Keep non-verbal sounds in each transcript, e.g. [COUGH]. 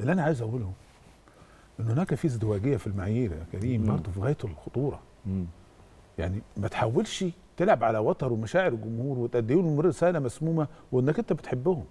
اللي انا عايز اقوله ان هناك في ازدواجيه في المعايير يا كريم برضه في غايه الخطوره مم. يعني ما تحاولش تلعب على وتر ومشاعر الجمهور وتديهم رساله مسمومه وانك انت بتحبهم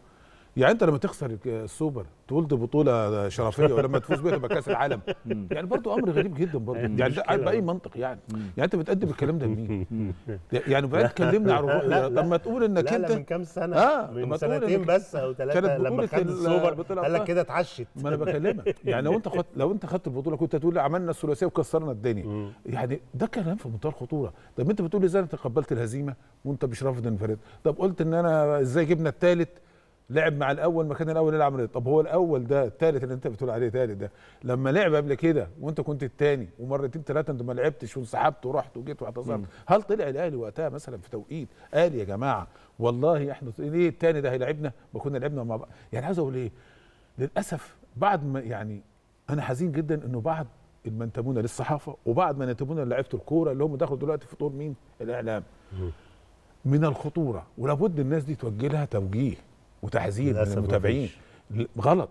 يعني انت لما تخسر السوبر تقول دي بطوله شرفيه ولما تفوز بيها تبقى كاس العالم [LAUGHS] يعني برضو امر غريب جدا برضو يعني ده باي منطق يعني يعني انت بتقدم الكلام ده لمين؟ [LAUGHS] يعني بقى تكلمني على الروح طب ما تقول انك انت لا من كام سنه آه من سنتين بس او ثلاثه لما خد السوبر قال لك كده اتعشت ما انا بكلمك [LAUGHS] يعني لو انت خدت لو انت خدت البطوله كنت هتقول عملنا الثلاثيه وكسرنا الدنيا يعني ده كلام في منتهى الخطوره طب انت بتقول ازاي انا تقبلت الهزيمه وانت مش رافض انفراد طب قلت ان انا ازاي جبنا الثالث لعب مع الاول ما كان الاول يلعب طب هو الاول ده الثالث اللي انت بتقول عليه ثالث ده لما لعب قبل كده وانت كنت الثاني ومرتين ثلاثه انت ما لعبتش وانسحبت ورحت وجيت واعتذرت هل طلع الاهلي وقتها مثلا في توقيت قال يا جماعه والله احنا ليه الثاني ده هيلعبنا ما كنا لعبنا مع بعض يعني عايز اقول ايه للاسف بعد ما يعني انا حزين جدا انه بعد ما انتمونا للصحافه وبعد ما انتمونا لعيبه الكوره اللي هم دخلوا دلوقتي في طور مين الاعلام من الخطوره ولابد الناس دي توجه لها توجيه وتحذير من المتابعين غلط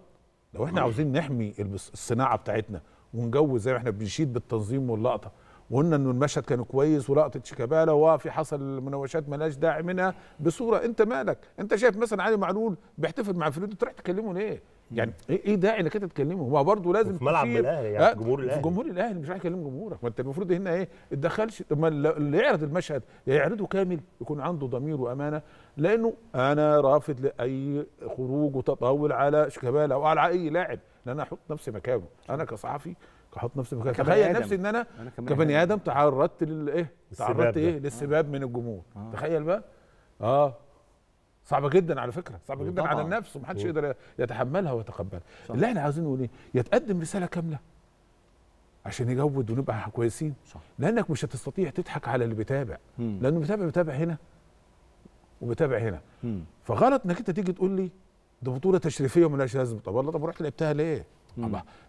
لو احنا عاوزين نحمي الصناعه بتاعتنا ونجوز زي ما احنا بنشيد بالتنظيم واللقطه وقلنا انه المشهد كان كويس ولقطه شيكابالا وفي حصل مناوشات مالهاش داعي منها بصوره انت مالك انت شايف مثلا علي معلول بيحتفل مع فلويد تروح تكلمه ليه يعني إيه-, ايه داعي انك انت تكلمه هو برضه لازم في ملعب الاهلي يعني جمهور الاهلي جمهور الاهلي مش عايز يكلم جمهورك ما انت المفروض هنا ايه تدخلش طب ما اللي يعرض المشهد يعرضه كامل يكون عنده ضمير وامانه لانه انا رافض لاي خروج وتطاول على شيكابالا او على اي لاعب لان انا احط نفسي مكانه انا كصحفي احط نفسي مكانه تخيل نفسي ان انا, أنا كبني ادم تعرضت للايه تعرضت ايه للسباب آه. من الجمهور آه. تخيل بقى اه صعبه جدا على فكره صعبه جدا طبعا. على النفس ومحدش يقدر يتحملها ويتقبلها اللي احنا عاوزين نقول ايه يتقدم رساله كامله عشان يجود ونبقى كويسين صح. لانك مش هتستطيع تضحك على اللي بيتابع لانه بيتابع بيتابع هنا وبيتابع هنا مم. فغلط انك انت تيجي تقول لي ده بطوله تشريفيه وملهاش لازمه طب والله طب رحت لعبتها ليه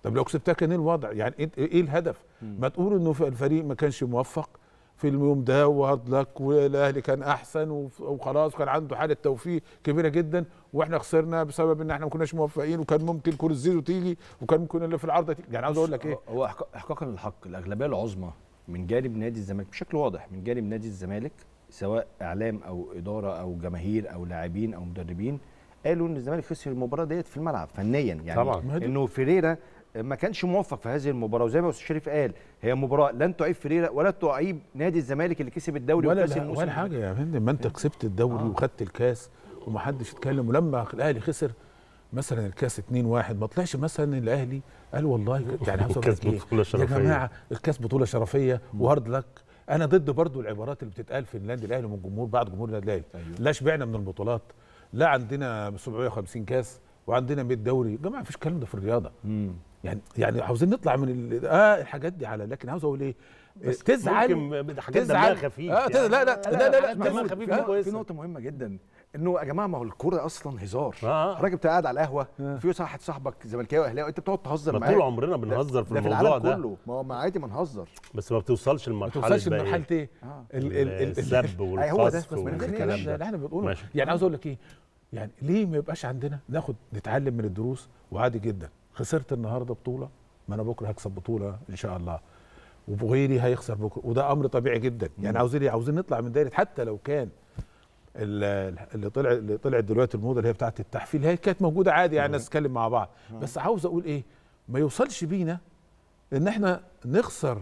طب لو كسبتها كان ايه الوضع يعني ايه, إيه الهدف مم. ما تقول انه الفريق ما كانش موفق في اليوم ده وهارد لك والاهلي كان احسن وخلاص كان عنده حاله توفيق كبيره جدا واحنا خسرنا بسبب ان احنا ما كناش موفقين وكان ممكن كره الزيرو تيجي وكان ممكن اللي في العارضه تيجي يعني عاوز اقول لك ايه هو احقاقا للحق الاغلبيه العظمى من جانب نادي الزمالك بشكل واضح من جانب نادي الزمالك سواء اعلام او اداره او جماهير او لاعبين او مدربين قالوا ان الزمالك خسر المباراه ديت في الملعب فنيا يعني طبعا انه فيريرا ما كانش موفق في هذه المباراه وزي ما استاذ شريف قال هي مباراه لن تعيب فريرة ولا تعيب نادي الزمالك اللي كسب الدوري ولا وكاس الموسم ولا حاجه يا فندم ما انت آه. كسبت الدوري آه. وخدت الكاس ومحدش اتكلم ولما الاهلي خسر مثلا الكاس 2-1 ما طلعش مثلا الاهلي قال والله يعني إيه؟ الكاس بطوله شرفيه يا جماعه الكاس بطوله شرفيه وهارد لك انا ضد برضو العبارات اللي بتتقال في النادي الاهلي ومن جمهور بعض جمهور النادي الاهلي أيوه. لا شبعنا من البطولات لا عندنا 750 كاس وعندنا 100 دوري يا جماعه مفيش الكلام ده في الرياضه مم. يعني يعني عاوزين نطلع من اه الحاجات دي على لكن عاوز اقول ايه بس تزعل ممكن حاجات تزعل خفيف آه يعني. لا لا لا لا لا, لا, خفيف كويس في نقطه مهمه جدا انه يا جماعه ما هو الكوره اصلا هزار آه. راجل بتقعد على القهوه آه. في واحد صاحبك زملكاوي اهلاوي انت بتقعد تهزر معاه طول عمرنا بنهزر في الموضوع ده كله ما هو ما عادي ما نهزر بس ما بتوصلش لمرحله ما بتوصلش لمرحله ايه, إيه؟ السب [LAUGHS] والقصف والكلام ده احنا بنقوله يعني عاوز اقول لك ايه يعني ليه ما يبقاش عندنا ناخد نتعلم من الدروس وعادي جدا خسرت النهارده بطوله ما انا بكره هكسب بطوله ان شاء الله وغيري هيخسر بكره وده امر طبيعي جدا يعني عاوزين إيه؟ عاوزين نطلع من دايره حتى لو كان اللي طلع اللي طلعت دلوقتي الموضه اللي هي بتاعه التحفيل هي كانت موجوده عادي يعني الناس تتكلم مع بعض بس عاوز اقول ايه ما يوصلش بينا ان احنا نخسر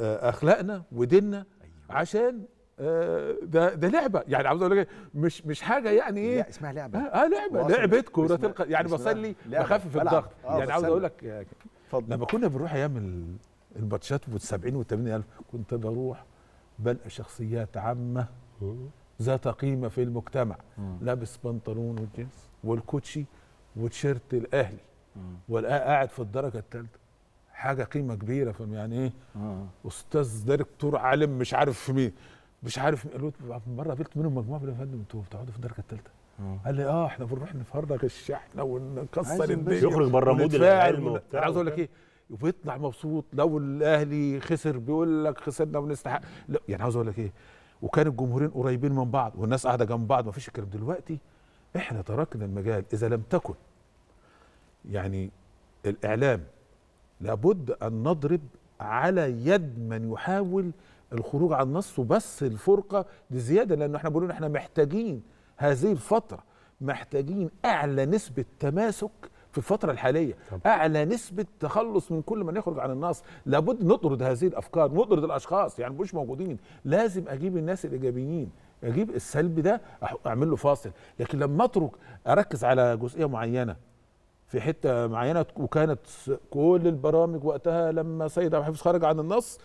آه، اخلاقنا وديننا أيوة. عشان آه، ده ده لعبه يعني عاوز اقول لك مش مش حاجه يعني ايه لا اسمها لعبه اه, آه، لعبه لعبه كوره تلقى يعني بصلي بخفف الضغط آه، يعني عاوز اقول لك لما كنا بنروح ايام الماتشات وال70 وال80000 كنت بروح بلقى شخصيات عامه ذات قيمه في المجتمع لابس بنطلون وجنس والكوتشي وتيشيرت الاهلي قاعد في الدرجه الثالثه حاجه قيمه كبيره فاهم يعني ايه استاذ دكتور عالم مش عارف مين مش عارف قلت مره قابلت منهم مجموعه يا فندم انتوا بتقعدوا في الدرجه الثالثه آه. قال لي اه احنا بنروح نفرغ الشحنه ونكسر الدنيا يخرج بره مود العلم وبتاع عاوز اقول لك ايه وبيطلع مبسوط لو الاهلي خسر بيقول لك خسرنا ونستحق لا يعني عاوز اقول لك ايه وكان الجمهورين قريبين من بعض والناس قاعده جنب بعض ما فيش الكلام دلوقتي احنا تركنا المجال اذا لم تكن يعني الاعلام لابد ان نضرب على يد من يحاول الخروج عن النص وبس الفرقه دي زياده لان احنا بنقول احنا محتاجين هذه الفتره محتاجين اعلى نسبه تماسك في الفتره الحاليه طب. اعلى نسبه تخلص من كل من يخرج عن النص لابد نطرد هذه الافكار نطرد الاشخاص يعني مش موجودين لازم اجيب الناس الايجابيين اجيب السلبي ده اعمل له فاصل لكن لما اترك اركز على جزئيه معينه في حته معينه وكانت كل البرامج وقتها لما سيد عبد الحفيظ خرج عن النص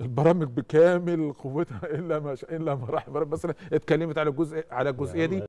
البرامج بكامل قوتها الا ما الا ما رحم بس اتكلمت على الجزء على الجزئيه دي